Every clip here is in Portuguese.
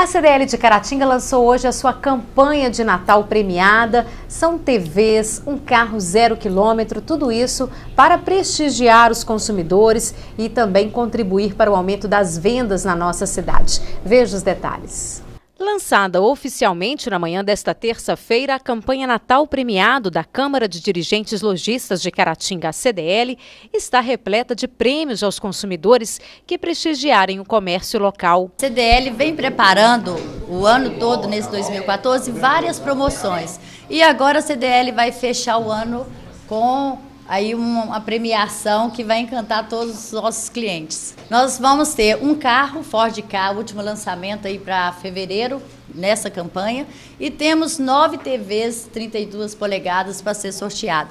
A CDL de Caratinga lançou hoje a sua campanha de Natal premiada. São TVs, um carro zero quilômetro, tudo isso para prestigiar os consumidores e também contribuir para o aumento das vendas na nossa cidade. Veja os detalhes. Lançada oficialmente na manhã desta terça-feira, a campanha Natal Premiado da Câmara de Dirigentes Logistas de Caratinga, CDL, está repleta de prêmios aos consumidores que prestigiarem o comércio local. CDL vem preparando o ano todo, nesse 2014, várias promoções. E agora a CDL vai fechar o ano com aí uma premiação que vai encantar todos os nossos clientes. Nós vamos ter um carro Ford K, último lançamento aí para fevereiro nessa campanha, e temos nove TVs 32 polegadas para ser sorteada.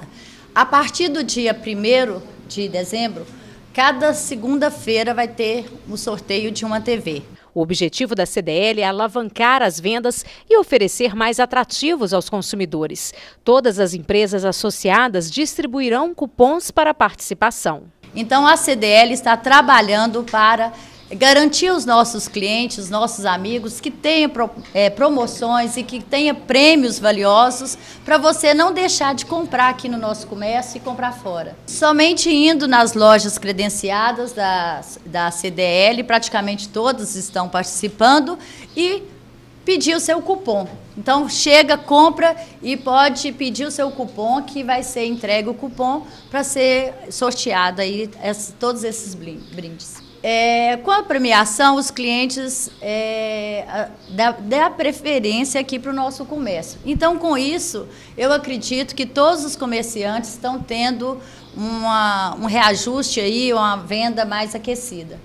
A partir do dia 1 de dezembro, cada segunda-feira vai ter o um sorteio de uma TV. O objetivo da CDL é alavancar as vendas e oferecer mais atrativos aos consumidores. Todas as empresas associadas distribuirão cupons para participação. Então a CDL está trabalhando para garantir aos nossos clientes, os nossos amigos, que tenha é, promoções e que tenha prêmios valiosos para você não deixar de comprar aqui no nosso comércio e comprar fora. Somente indo nas lojas credenciadas da, da CDL, praticamente todas estão participando, e pedir o seu cupom. Então chega, compra e pode pedir o seu cupom que vai ser entregue o cupom para ser sorteado aí todos esses brindes. É, com a premiação, os clientes é, dá, preferência aqui para o nosso comércio. Então, com isso, eu acredito que todos os comerciantes estão tendo uma, um reajuste aí, uma venda mais aquecida.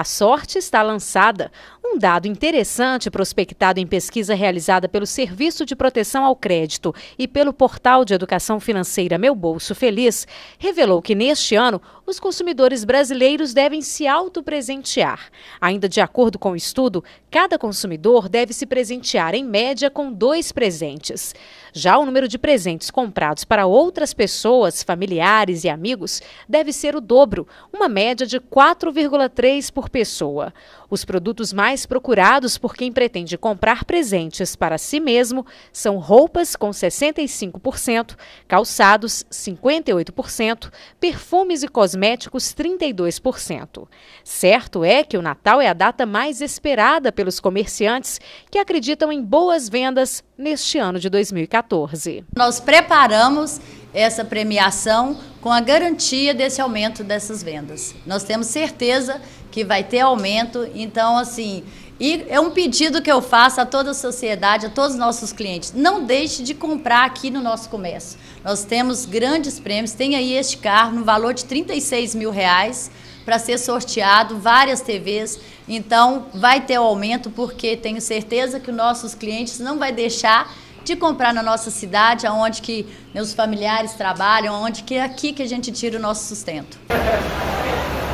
A sorte está lançada. Um dado interessante prospectado em pesquisa realizada pelo Serviço de Proteção ao Crédito e pelo portal de educação financeira Meu Bolso Feliz revelou que neste ano os consumidores brasileiros devem se autopresentear. Ainda de acordo com o estudo, cada consumidor deve se presentear em média com dois presentes. Já o número de presentes comprados para outras pessoas, familiares e amigos deve ser o dobro, uma média de 4,3 por pessoa. Os produtos mais procurados por quem pretende comprar presentes para si mesmo são roupas com 65%, calçados 58%, perfumes e cosméticos 32%. Certo é que o Natal é a data mais esperada pelos comerciantes que acreditam em boas vendas neste ano de 2014. Nós preparamos essa premiação com a garantia desse aumento dessas vendas. Nós temos certeza que vai ter aumento. Então, assim, e é um pedido que eu faço a toda a sociedade, a todos os nossos clientes. Não deixe de comprar aqui no nosso comércio. Nós temos grandes prêmios. Tem aí este carro no valor de 36 mil reais para ser sorteado, várias TVs. Então, vai ter o aumento, porque tenho certeza que os nossos clientes não vai deixar de comprar na nossa cidade, aonde que meus familiares trabalham, aonde que é aqui que a gente tira o nosso sustento.